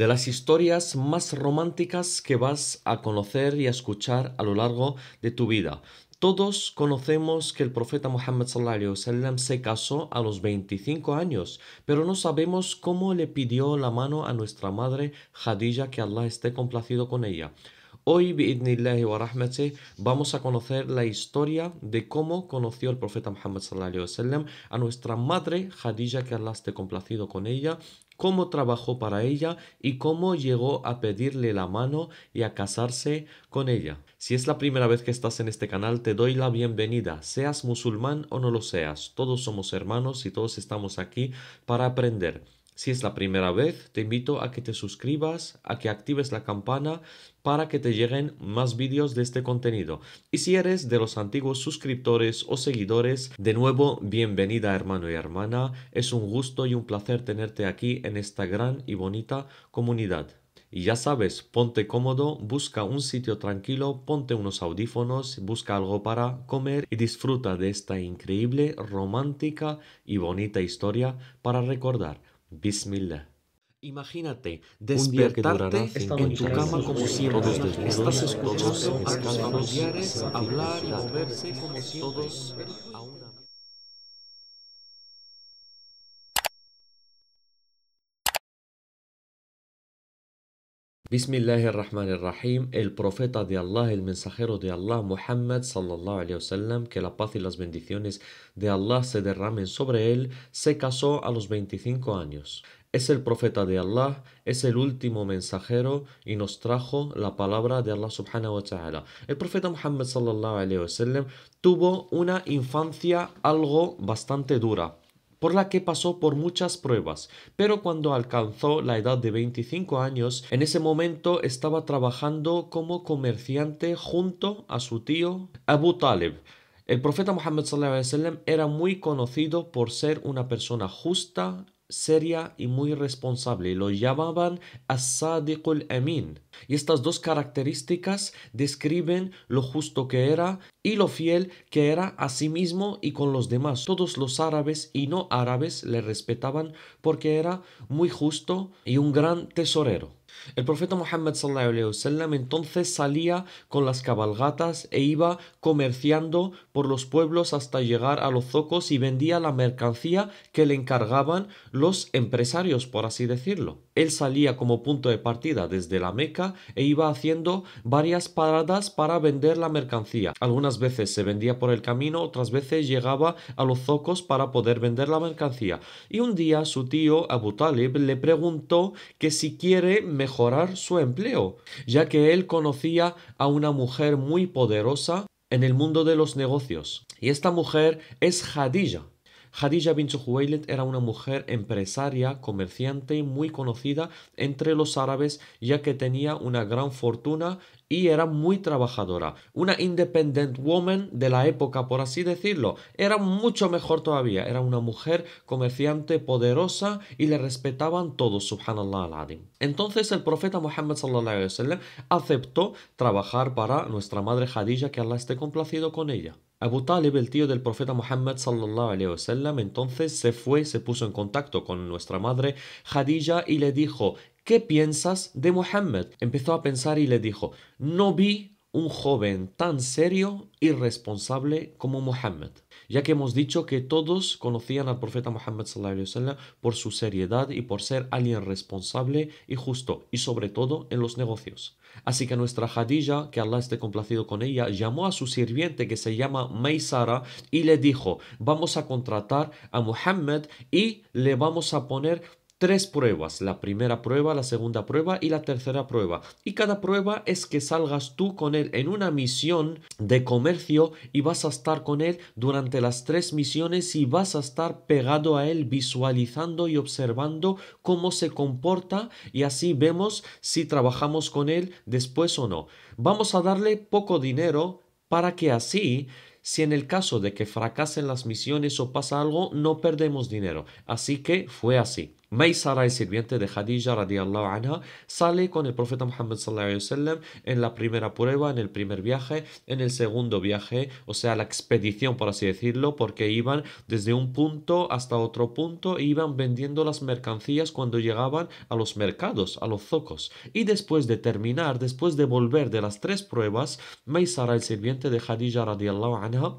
de las historias más románticas que vas a conocer y a escuchar a lo largo de tu vida. Todos conocemos que el profeta Muhammad sallam se casó a los 25 años, pero no sabemos cómo le pidió la mano a nuestra madre Khadija que Allah esté complacido con ella. Hoy, bi'idnillahi wa rahmati, vamos a conocer la historia de cómo conoció el profeta Muhammad sallam a nuestra madre Khadija que Allah esté complacido con ella cómo trabajó para ella y cómo llegó a pedirle la mano y a casarse con ella. Si es la primera vez que estás en este canal, te doy la bienvenida, seas musulmán o no lo seas, todos somos hermanos y todos estamos aquí para aprender. Si es la primera vez, te invito a que te suscribas, a que actives la campana para que te lleguen más vídeos de este contenido. Y si eres de los antiguos suscriptores o seguidores, de nuevo, bienvenida hermano y hermana. Es un gusto y un placer tenerte aquí en esta gran y bonita comunidad. Y ya sabes, ponte cómodo, busca un sitio tranquilo, ponte unos audífonos, busca algo para comer y disfruta de esta increíble, romántica y bonita historia para recordar. Bismillah. Imagínate despertarte en tu cama como siempre. Estás escuchando a tus familiares hablar y moverse como si todos ar-Rahim, el profeta de Allah, el mensajero de Allah, Muhammad sallallahu alayhi wasallam, que la paz y las bendiciones de Allah se derramen sobre él, se casó a los 25 años. Es el profeta de Allah, es el último mensajero y nos trajo la palabra de Allah subhanahu wa ta'ala. El profeta Muhammad sallallahu alayhi wasallam tuvo una infancia algo bastante dura por la que pasó por muchas pruebas, pero cuando alcanzó la edad de 25 años, en ese momento estaba trabajando como comerciante junto a su tío Abu Talib. El profeta Muhammad era muy conocido por ser una persona justa, seria y muy responsable. Lo llamaban as al Amin. Y estas dos características describen lo justo que era y lo fiel que era a sí mismo y con los demás. Todos los árabes y no árabes le respetaban porque era muy justo y un gran tesorero. El profeta Muhammad sallam entonces salía con las cabalgatas e iba comerciando por los pueblos hasta llegar a los zocos y vendía la mercancía que le encargaban los empresarios, por así decirlo. Él salía como punto de partida desde la Meca e iba haciendo varias paradas para vender la mercancía. Algunas veces se vendía por el camino, otras veces llegaba a los zocos para poder vender la mercancía. Y un día su tío Abu Talib le preguntó que si quiere mejorar su empleo, ya que él conocía a una mujer muy poderosa en el mundo de los negocios. Y esta mujer es Hadilla, Hadija bin Zuhuwaylid era una mujer empresaria, comerciante muy conocida entre los árabes ya que tenía una gran fortuna y era muy trabajadora. Una independent woman de la época, por así decirlo. Era mucho mejor todavía. Era una mujer comerciante poderosa y le respetaban todos, subhanallah al Entonces el profeta Muhammad sallallahu aceptó trabajar para nuestra madre Hadija, que Allah esté complacido con ella. Abu Talib, el tío del profeta Muhammad sallallahu wa sallam, entonces se fue, se puso en contacto con nuestra madre Hadilla y le dijo, ¿qué piensas de Muhammad? Empezó a pensar y le dijo, no vi un joven tan serio y responsable como Muhammad, ya que hemos dicho que todos conocían al profeta Muhammad sallam, por su seriedad y por ser alguien responsable y justo, y sobre todo en los negocios. Así que nuestra Hadilla, que Allah esté complacido con ella, llamó a su sirviente que se llama Meisara, y le dijo, vamos a contratar a Muhammad y le vamos a poner tres pruebas, la primera prueba, la segunda prueba y la tercera prueba. Y cada prueba es que salgas tú con él en una misión de comercio y vas a estar con él durante las tres misiones y vas a estar pegado a él visualizando y observando cómo se comporta y así vemos si trabajamos con él después o no. Vamos a darle poco dinero para que así si en el caso de que fracasen las misiones o pasa algo, no perdemos dinero. Así que fue así. Maysara el sirviente de Khadija radiallahu anha, sale con el profeta Muhammad sallallahu en la primera prueba, en el primer viaje, en el segundo viaje, o sea, la expedición por así decirlo, porque iban desde un punto hasta otro punto e iban vendiendo las mercancías cuando llegaban a los mercados, a los zocos. Y después de terminar, después de volver de las tres pruebas, Maysara el sirviente de Khadija radiallahu anha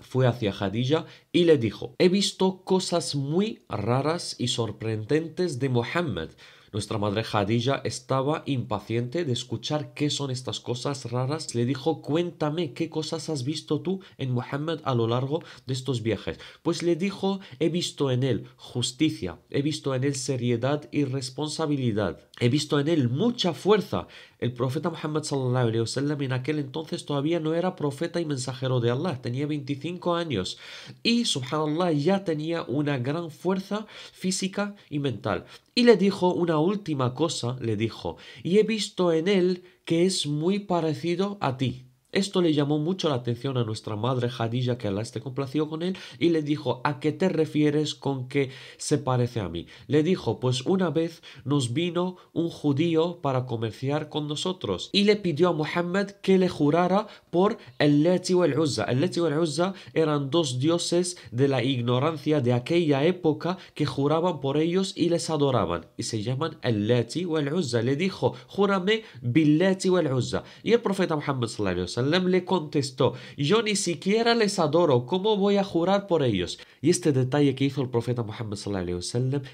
fue hacia Jadilla y le dijo, he visto cosas muy raras y sorprendentes de Mohammed. Nuestra madre Jadilla estaba impaciente de escuchar qué son estas cosas raras. Le dijo, cuéntame qué cosas has visto tú en Mohammed a lo largo de estos viajes. Pues le dijo, he visto en él justicia, he visto en él seriedad y responsabilidad, he visto en él mucha fuerza, el profeta Muhammad sallallahu en aquel entonces todavía no era profeta y mensajero de Allah, tenía 25 años y subhanallah ya tenía una gran fuerza física y mental. Y le dijo una última cosa, le dijo, y he visto en él que es muy parecido a ti. Esto le llamó mucho la atención a nuestra madre Jadilla, que Alá esté complació con él, y le dijo, ¿a qué te refieres con que se parece a mí? Le dijo, pues una vez nos vino un judío para comerciar con nosotros, y le pidió a Muhammad que le jurara por el Leti y el Uzza. El Leti y el Uzza eran dos dioses de la ignorancia de aquella época que juraban por ellos y les adoraban, y se llaman el Leti y el Uzza. Le dijo, júrame bil el Uzza. Y el profeta Muhammad le contestó, yo ni siquiera les adoro, ¿cómo voy a jurar por ellos? Y este detalle que hizo el profeta Muhammad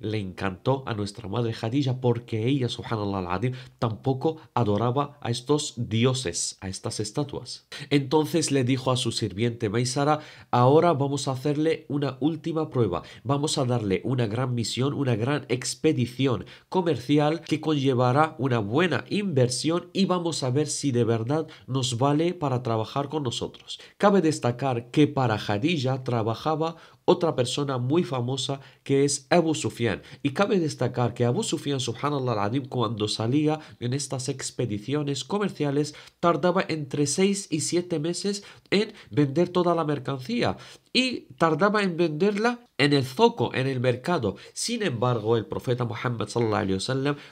le encantó a nuestra madre Hadija porque ella, subhanallah al tampoco adoraba a estos dioses, a estas estatuas. Entonces le dijo a su sirviente Maysara, ahora vamos a hacerle una última prueba, vamos a darle una gran misión, una gran expedición comercial que conllevará una buena inversión y vamos a ver si de verdad nos vale para trabajar con nosotros. Cabe destacar que para Jadilla trabajaba otra persona muy famosa que es Abu Sufyan. Y cabe destacar que Abu Sufyan, subhanallah al-Adim, cuando salía en estas expediciones comerciales, tardaba entre 6 y 7 meses en vender toda la mercancía y tardaba en venderla en el zoco, en el mercado. Sin embargo, el profeta Muhammad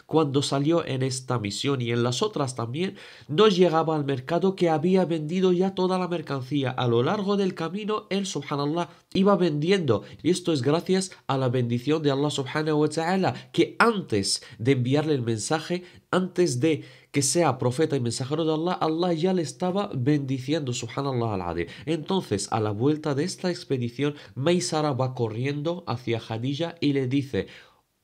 cuando salió en esta misión y en las otras también, no llegaba al mercado que había vendido ya toda la mercancía. A lo largo del camino, él subhanallah iba vendiendo. Y esto es gracias a la bendición de Allah subhanahu wa ta'ala, que antes de enviarle el mensaje, antes de que sea profeta y mensajero de Allah, Allah ya le estaba bendiciendo, subhanallah al Entonces, a la vuelta de esta expedición, Maysara va corriendo hacia Hadilla y le dice,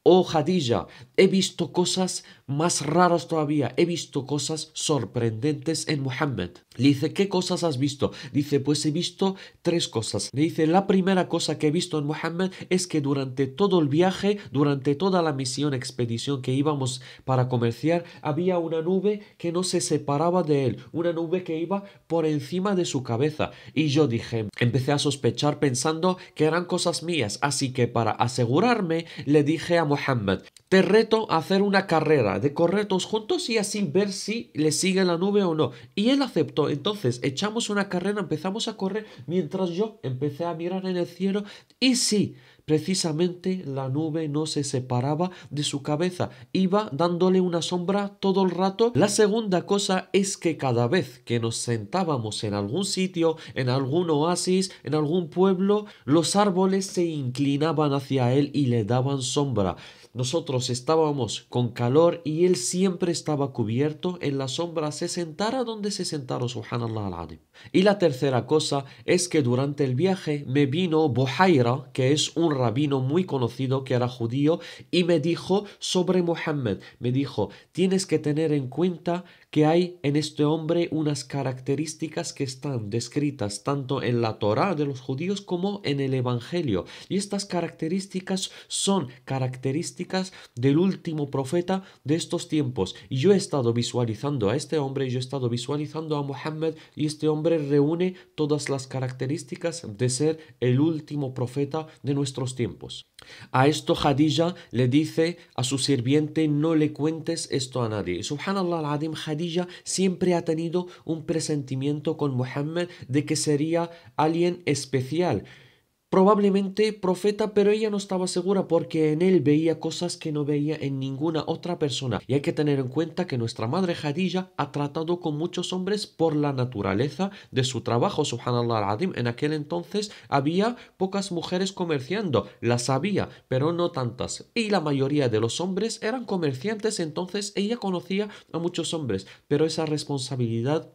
Oh Hadilla, he visto cosas más raras todavía, he visto cosas sorprendentes en Muhammad. Le dice, ¿qué cosas has visto? Dice, pues he visto tres cosas. Le dice, la primera cosa que he visto en Muhammad es que durante todo el viaje, durante toda la misión, expedición que íbamos para comerciar, había una nube que no se separaba de él, una nube que iba por encima de su cabeza. Y yo dije, empecé a sospechar pensando que eran cosas mías, así que para asegurarme, le dije a Muhammad. Te reto a hacer una carrera de correr todos juntos y así ver si le sigue la nube o no. Y él aceptó. Entonces echamos una carrera, empezamos a correr mientras yo empecé a mirar en el cielo y sí. Precisamente la nube no se separaba de su cabeza, iba dándole una sombra todo el rato. La segunda cosa es que cada vez que nos sentábamos en algún sitio, en algún oasis, en algún pueblo, los árboles se inclinaban hacia él y le daban sombra. Nosotros estábamos con calor y él siempre estaba cubierto en la sombra, se sentara donde se sentara, subhanallah al Y la tercera cosa es que durante el viaje me vino Buhaira, que es un rabino muy conocido que era judío, y me dijo sobre Muhammad, me dijo, tienes que tener en cuenta que hay en este hombre unas características que están descritas tanto en la Torá de los judíos como en el Evangelio. Y estas características son características del último profeta de estos tiempos. Y yo he estado visualizando a este hombre, yo he estado visualizando a Muhammad y este hombre reúne todas las características de ser el último profeta de nuestros tiempos. A esto Hadija le dice a su sirviente no le cuentes esto a nadie. Subhanallah siempre ha tenido un presentimiento con Mohammed de que sería alguien especial, probablemente profeta, pero ella no estaba segura porque en él veía cosas que no veía en ninguna otra persona. Y hay que tener en cuenta que nuestra madre Jadilla ha tratado con muchos hombres por la naturaleza de su trabajo, subhanallah al-adim. En aquel entonces había pocas mujeres comerciando, las había, pero no tantas. Y la mayoría de los hombres eran comerciantes, entonces ella conocía a muchos hombres, pero esa responsabilidad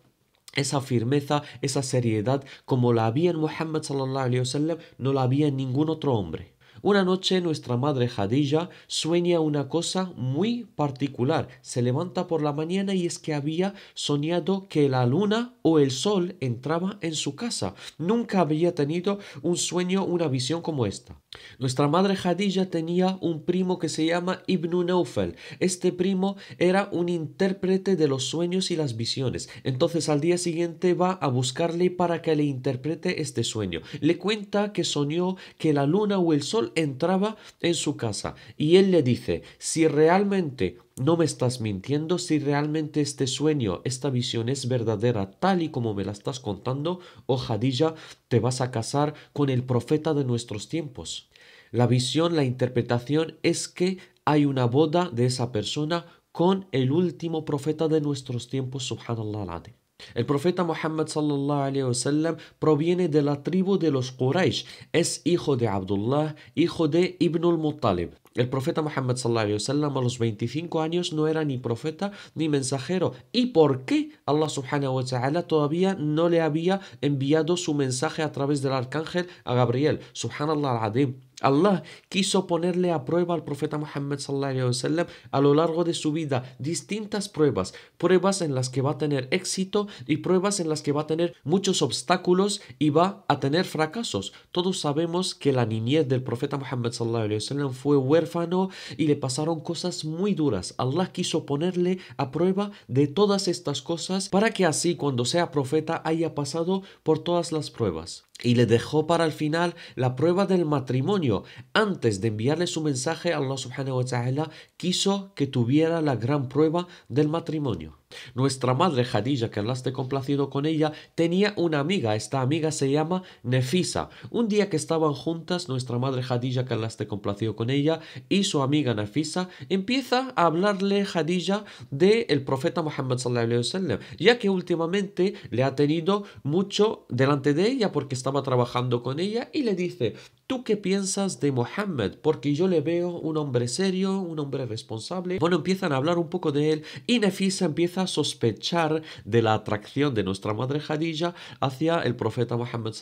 esa firmeza, esa seriedad, como la había en Muhammad sallallahu no la había en ningún otro hombre. Una noche nuestra madre Jadilla sueña una cosa muy particular. Se levanta por la mañana y es que había soñado que la luna o el sol entraba en su casa. Nunca había tenido un sueño, una visión como esta. Nuestra madre Jadilla tenía un primo que se llama Ibn Naufel. Este primo era un intérprete de los sueños y las visiones. Entonces al día siguiente va a buscarle para que le interprete este sueño. Le cuenta que soñó que la luna o el sol entraba en su casa y él le dice, si realmente no me estás mintiendo, si realmente este sueño, esta visión es verdadera tal y como me la estás contando, oh te vas a casar con el profeta de nuestros tiempos. La visión, la interpretación es que hay una boda de esa persona con el último profeta de nuestros tiempos, subhanallah. El profeta Muhammad sallallahu wa sallam proviene de la tribu de los Quraysh, es hijo de Abdullah, hijo de Ibn al-Muttalib. El profeta Muhammad sallallahu a los 25 años no era ni profeta ni mensajero. ¿Y por qué Allah subhanahu wa ta'ala todavía no le había enviado su mensaje a través del arcángel a Gabriel? Subhanallah al Allah quiso ponerle a prueba al profeta Muhammad sallam, a lo largo de su vida distintas pruebas, pruebas en las que va a tener éxito y pruebas en las que va a tener muchos obstáculos y va a tener fracasos. Todos sabemos que la niñez del profeta Muhammad sallam, fue huérfano y le pasaron cosas muy duras. Allah quiso ponerle a prueba de todas estas cosas para que así cuando sea profeta haya pasado por todas las pruebas y le dejó para el final la prueba del matrimonio. Antes de enviarle su mensaje, Allah subhanahu wa ta'ala quiso que tuviera la gran prueba del matrimonio. Nuestra madre Jadilla, que hablaste complacido con ella, tenía una amiga, esta amiga se llama Nefisa. Un día que estaban juntas, nuestra madre Jadilla, que hablaste complacido con ella, y su amiga Nefisa, empieza a hablarle Jadilla del profeta Muhammad sallallahu ya que últimamente le ha tenido mucho delante de ella porque estaba trabajando con ella y le dice, ¿Tú qué piensas de Mohammed? Porque yo le veo un hombre serio, un hombre responsable. Bueno, empiezan a hablar un poco de él y Nefisa empieza a sospechar de la atracción de nuestra madre Hadilla hacia el profeta Mohammed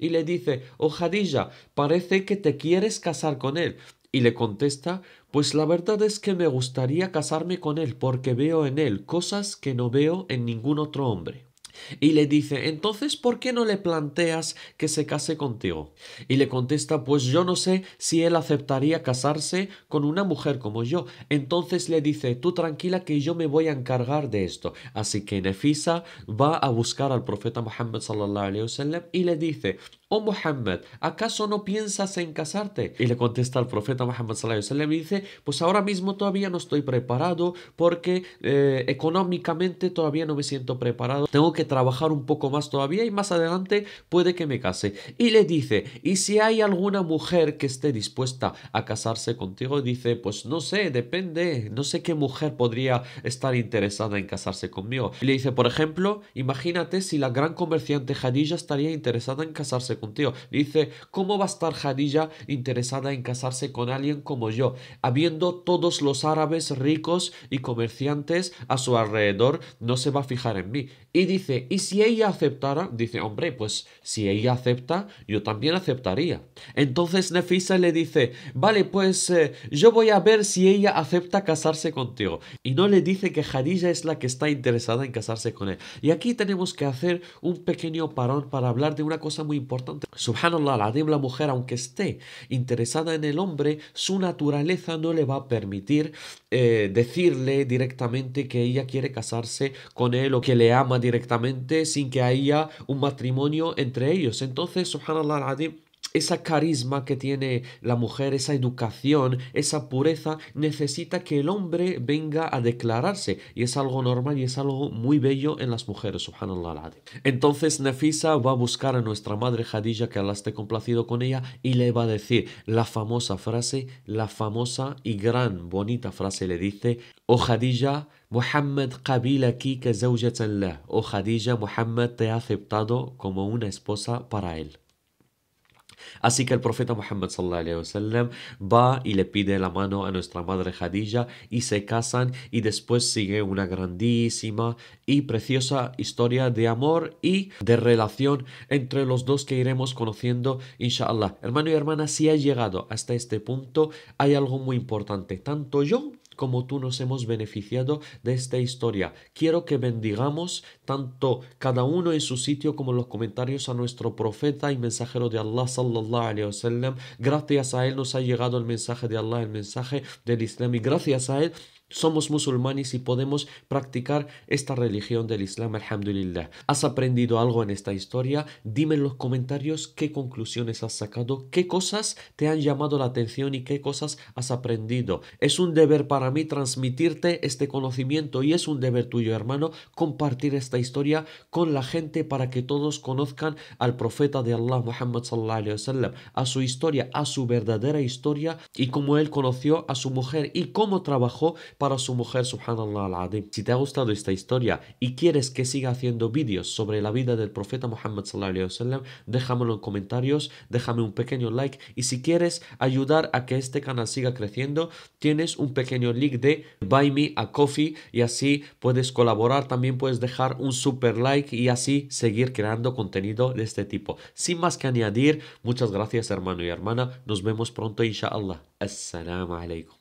y le dice, oh Hadilla, parece que te quieres casar con él. Y le contesta, pues la verdad es que me gustaría casarme con él porque veo en él cosas que no veo en ningún otro hombre. Y le dice, entonces, ¿por qué no le planteas que se case contigo? Y le contesta, pues yo no sé si él aceptaría casarse con una mujer como yo. Entonces le dice, tú tranquila que yo me voy a encargar de esto. Así que Nefisa va a buscar al profeta Muhammad sallallahu alaihi wasallam y le dice, Oh Muhammad, ¿acaso no piensas en casarte? Y le contesta el profeta Muhammad sallam y dice, pues ahora mismo todavía no estoy preparado porque eh, económicamente todavía no me siento preparado. Tengo que trabajar un poco más todavía y más adelante puede que me case. Y le dice, ¿y si hay alguna mujer que esté dispuesta a casarse contigo? Dice, pues no sé, depende, no sé qué mujer podría estar interesada en casarse conmigo. Y le dice, por ejemplo, imagínate si la gran comerciante hadija estaría interesada en casarse contigo. Dice, ¿cómo va a estar Jadilla interesada en casarse con alguien como yo, habiendo todos los árabes ricos y comerciantes a su alrededor, no se va a fijar en mí? Y dice, ¿y si ella aceptara? Dice, hombre, pues si ella acepta, yo también aceptaría. Entonces Nefisa le dice, vale, pues eh, yo voy a ver si ella acepta casarse contigo. Y no le dice que Jadilla es la que está interesada en casarse con él. Y aquí tenemos que hacer un pequeño parón para hablar de una cosa muy importante importante. Subhanallah, la mujer, aunque esté interesada en el hombre, su naturaleza no le va a permitir eh, decirle directamente que ella quiere casarse con él o que le ama directamente sin que haya un matrimonio entre ellos. Entonces, subhanallah, la esa carisma que tiene la mujer, esa educación, esa pureza, necesita que el hombre venga a declararse. Y es algo normal y es algo muy bello en las mujeres, subhanallah. Entonces Nefisa va a buscar a nuestra madre Hadija, que Allah esté complacido con ella, y le va a decir la famosa frase, la famosa y gran, bonita frase, le dice, oh Khadija, Muhammad qabilaki oh ka O Hadija, Muhammad te ha aceptado como una esposa para él. Así que el profeta Muhammad sallam, va y le pide la mano a nuestra madre Khadija y se casan y después sigue una grandísima y preciosa historia de amor y de relación entre los dos que iremos conociendo, inshallah. Hermano y hermana, si ha llegado hasta este punto, hay algo muy importante. Tanto yo como tú nos hemos beneficiado de esta historia. Quiero que bendigamos tanto cada uno en su sitio como los comentarios a nuestro profeta y mensajero de Allah Gracias a él nos ha llegado el mensaje de Allah, el mensaje del Islam y gracias a él somos musulmanes y podemos practicar esta religión del Islam, alhamdulillah. ¿Has aprendido algo en esta historia? Dime en los comentarios qué conclusiones has sacado, qué cosas te han llamado la atención y qué cosas has aprendido. Es un deber para mí transmitirte este conocimiento y es un deber tuyo, hermano, compartir esta historia con la gente para que todos conozcan al profeta de Allah, Muhammad sallallahu a su historia, a su verdadera historia y cómo él conoció a su mujer y cómo trabajó para su mujer, subhanallah al-adim. Si te ha gustado esta historia y quieres que siga haciendo vídeos sobre la vida del profeta Muhammad sallallahu alaihi wasallam, déjamelo en comentarios, déjame un pequeño like y si quieres ayudar a que este canal siga creciendo, tienes un pequeño link de Buy Me a Coffee y así puedes colaborar, también puedes dejar un super like y así seguir creando contenido de este tipo. Sin más que añadir, muchas gracias hermano y hermana, nos vemos pronto inshallah. Assalamu alaikum.